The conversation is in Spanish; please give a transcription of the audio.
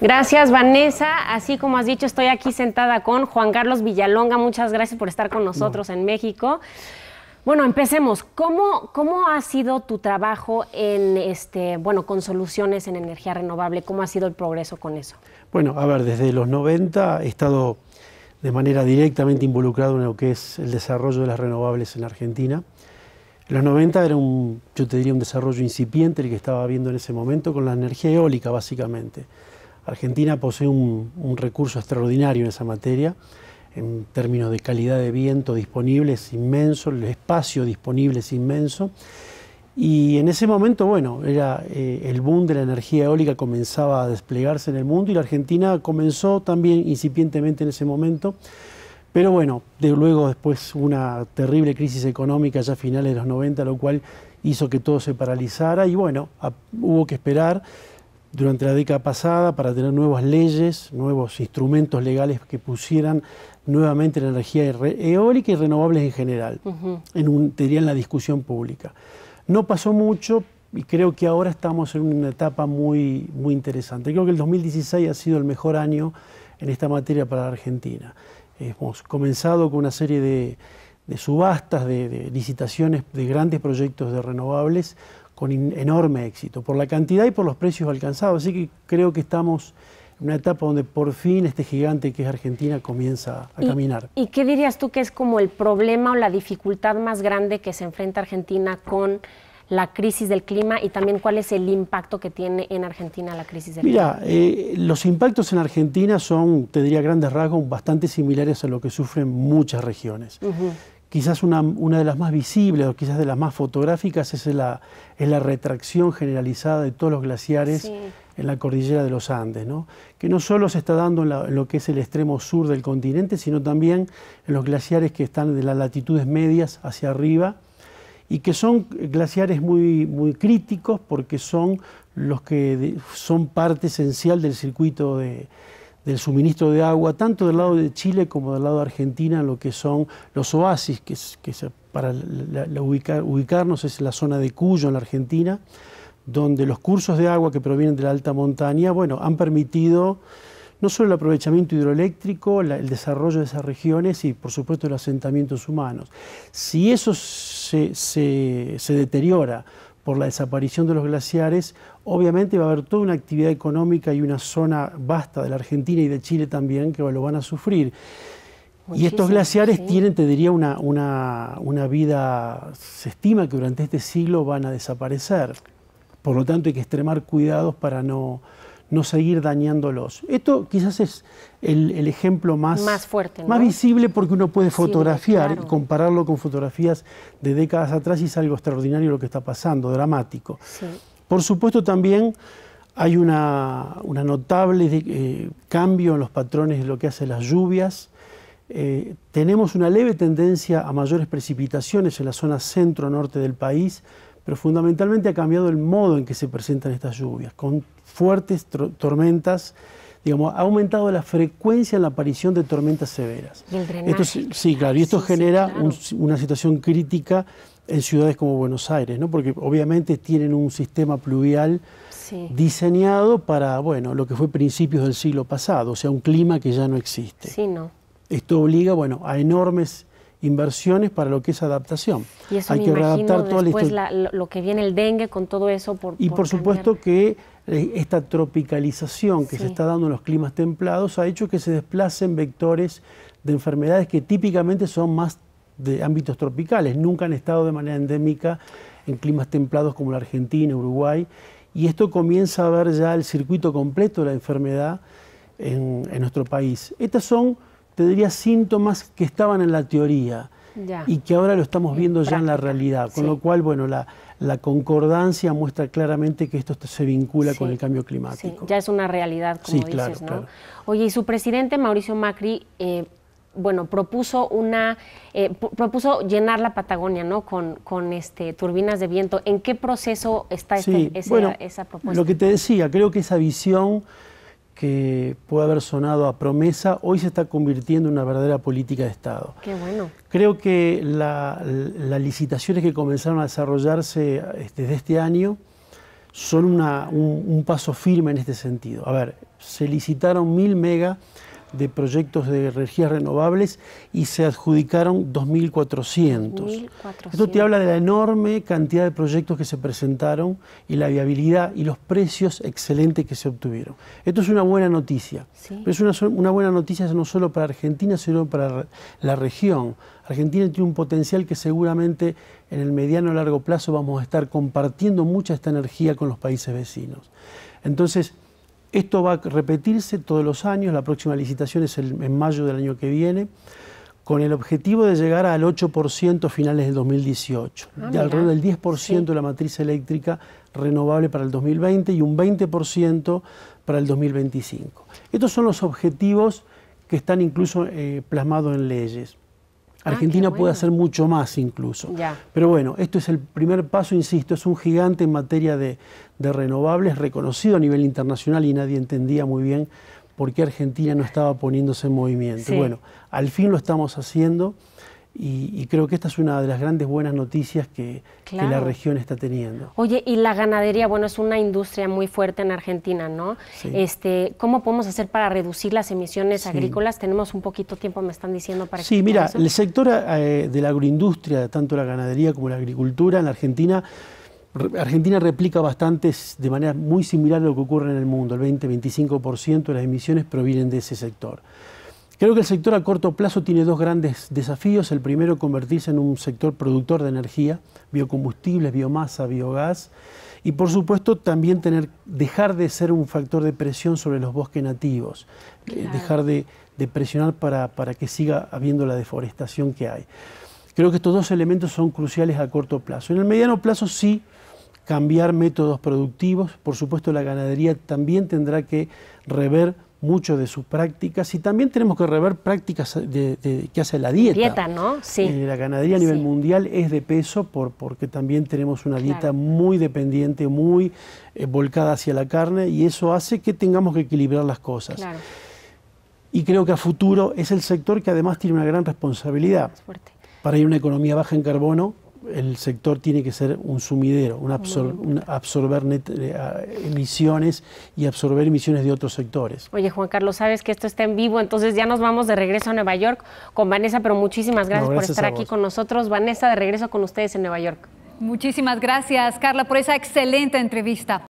Gracias, Vanessa. Así como has dicho, estoy aquí sentada con Juan Carlos Villalonga. Muchas gracias por estar con nosotros en México. Bueno, empecemos. ¿Cómo, ha sido tu trabajo en este, bueno, con soluciones en energía renovable? ¿Cómo ha sido el progreso con eso? Bueno, a ver, desde los 90 he estado de manera directamente involucrado en lo que es el desarrollo de las renovables en Argentina los 90 era un, yo te diría, un desarrollo incipiente el que estaba viendo en ese momento con la energía eólica, básicamente. Argentina posee un, recurso extraordinario en esa materia, en términos de calidad de viento disponible es inmenso, el espacio disponible es inmenso. Y en ese momento, bueno, era eh, el boom de la energía eólica comenzaba a desplegarse en el mundo y la Argentina comenzó también incipientemente en ese momento pero bueno, de luego después una terrible crisis económica ya a finales de los 90, lo cual hizo que todo se paralizara y bueno, hubo que esperar durante la década pasada para tener nuevas leyes, nuevos instrumentos legales que pusieran nuevamente la energía eólica y renovables en general, en, un, la discusión pública. No pasó mucho y creo que ahora estamos en una etapa muy, muy interesante. Creo que el 2016 ha sido el mejor año en esta materia para la Argentina. Hemos comenzado con una serie de, subastas, de, licitaciones de grandes proyectos de renovables con enorme éxito, por la cantidad y por los precios alcanzados. Así que creo que estamos en una etapa donde por fin este gigante que es Argentina comienza a caminar. ¿Y qué dirías tú que es como el problema o la dificultad más grande que se enfrenta Argentina con la crisis del clima y también cuál es el impacto que tiene en Argentina la crisis del clima? Mira, eh, los impactos en Argentina son, te diría grandes rasgos, bastante similares a lo que sufren muchas regiones. Quizás una, de las más visibles o quizás de las más fotográficas es la, retracción generalizada de todos los glaciares en la cordillera de los Andes, ¿no? que no solo se está dando en, lo que es el extremo sur del continente, sino también en los glaciares que están de las latitudes medias hacia arriba, y que son glaciares muy, muy críticos porque son los que son parte esencial del circuito del suministro de agua, tanto del lado de Chile como del lado de Argentina, lo que son los oasis, que, para ubicar, ubicarnos es la zona de Cuyo en la Argentina, donde los cursos de agua que provienen de la alta montaña, bueno, han permitido no solo el aprovechamiento hidroeléctrico, el desarrollo de esas regiones y por supuesto los asentamientos humanos. Si esos se, deteriora por la desaparición de los glaciares, obviamente va a haber toda una actividad económica y una zona vasta de la Argentina y de Chile también que lo van a sufrir. y estos glaciares tienen, te diría, una, una, vida, se estima que durante este siglo van a desaparecer. Por lo tanto, hay que extremar cuidados para no, no seguir dañándolos. Esto quizás es el, ejemplo más, más, fuerte, más visible porque uno puede fotografiar y compararlo con fotografías de décadas atrás y es algo extraordinario lo que está pasando, dramático. Por supuesto también hay una, notable eh, cambio en los patrones de lo que hacen las lluvias. Eh, tenemos una leve tendencia a mayores precipitaciones en la zona centro-norte del país, pero fundamentalmente ha cambiado el modo en que se presentan estas lluvias, con fuertes tormentas, digamos, ha aumentado la frecuencia en la aparición de tormentas severas. Esto, sí, claro, y esto genera una situación crítica en ciudades como Buenos Aires, ¿no? porque obviamente tienen un sistema pluvial diseñado para, bueno, lo que fue principios del siglo pasado, o sea, un clima que ya no existe. no. Esto obliga, bueno, a enormes inversiones para lo que es adaptación. Y eso Hay me que readaptar toda después la lo que viene el dengue con todo eso. y por, supuesto que eh, esta tropicalización que se está dando en los climas templados ha hecho que se desplacen vectores de enfermedades que típicamente son más de ámbitos tropicales, nunca han estado de manera endémica en climas templados como la Argentina, Uruguay, y esto comienza a ver ya el circuito completo de la enfermedad en, en nuestro país. Estas son te síntomas que estaban en la teoría y que ahora lo estamos viendo ya en la realidad. Con lo cual, bueno, la, concordancia muestra claramente que esto se vincula con el cambio climático. Sí. Ya es una realidad, como dices, ¿no? Oye, y su presidente, Mauricio Macri, eh, bueno, propuso una, eh, propuso llenar la Patagonia, ¿no? Con, este, turbinas de viento. ¿En qué proceso está este, esa propuesta? Lo que te decía, creo que esa visión que puede haber sonado a promesa, hoy se está convirtiendo en una verdadera política de Estado. Qué bueno. Creo que las licitaciones que comenzaron a desarrollarse desde este, este año son una, un, paso firme en este sentido. A ver, se licitaron mil mega de proyectos de energías renovables y se adjudicaron 2.400. Esto te habla de la enorme cantidad de proyectos que se presentaron y la viabilidad y los precios excelentes que se obtuvieron. Esto es una buena noticia. Pero es una, buena noticia no solo para Argentina, sino para la región. Argentina tiene un potencial que seguramente en el mediano o largo plazo vamos a estar compartiendo mucha esta energía con los países vecinos. Entonces, esto va a repetirse todos los años, la próxima licitación es en mayo del año que viene, con el objetivo de llegar al 8% a finales del 2018, ah, de alrededor del 10% de la matriz eléctrica renovable para el 2020 y un 20% para el 2025. Estos son los objetivos que están incluso eh, plasmados en leyes. Ah, Argentina puede hacer mucho más incluso. Pero bueno, esto es el primer paso, insisto, es un gigante en materia de, renovables, reconocido a nivel internacional y nadie entendía muy bien por qué Argentina no estaba poniéndose en movimiento. Bueno, al fin lo estamos haciendo. Y, creo que esta es una de las grandes buenas noticias que, la región está teniendo. Oye, y la ganadería, bueno, es una industria muy fuerte en Argentina, ¿no? Este, ¿Cómo podemos hacer para reducir las emisiones agrícolas? Tenemos un poquito tiempo, me están diciendo, para Sí, mira, el sector eh, de la agroindustria, tanto la ganadería como la agricultura en Argentina, Argentina replica bastante de manera muy similar a lo que ocurre en el mundo. El 20-25% de las emisiones provienen de ese sector. Creo que el sector a corto plazo tiene dos grandes desafíos. El primero, convertirse en un sector productor de energía, biocombustibles, biomasa, biogás. Y por supuesto también tener, dejar de ser un factor de presión sobre los bosques nativos, eh, dejar de, presionar para, para que siga habiendo la deforestación que hay. Creo que estos dos elementos son cruciales a corto plazo. En el mediano plazo sí cambiar métodos productivos, por supuesto la ganadería también tendrá que rever mucho de sus prácticas y también tenemos que rever prácticas de, que hace la dieta. Dieta, ¿no? Sí. Eh, la ganadería a nivel mundial es de peso porque también tenemos una dieta muy dependiente, muy eh, volcada hacia la carne y eso hace que tengamos que equilibrar las cosas. Y creo que a futuro es el sector que además tiene una gran responsabilidad. Para ir a una economía baja en carbono, el sector tiene que ser un sumidero, absorber eh, emisiones y absorber emisiones de otros sectores. Oye, Juan Carlos, sabes que esto está en vivo, entonces ya nos vamos de regreso a Nueva York con Vanessa, pero muchísimas gracias por estar aquí con nosotros. Vanessa, de regreso con ustedes en Nueva York. Muchísimas gracias, Carla, por esa excelente entrevista.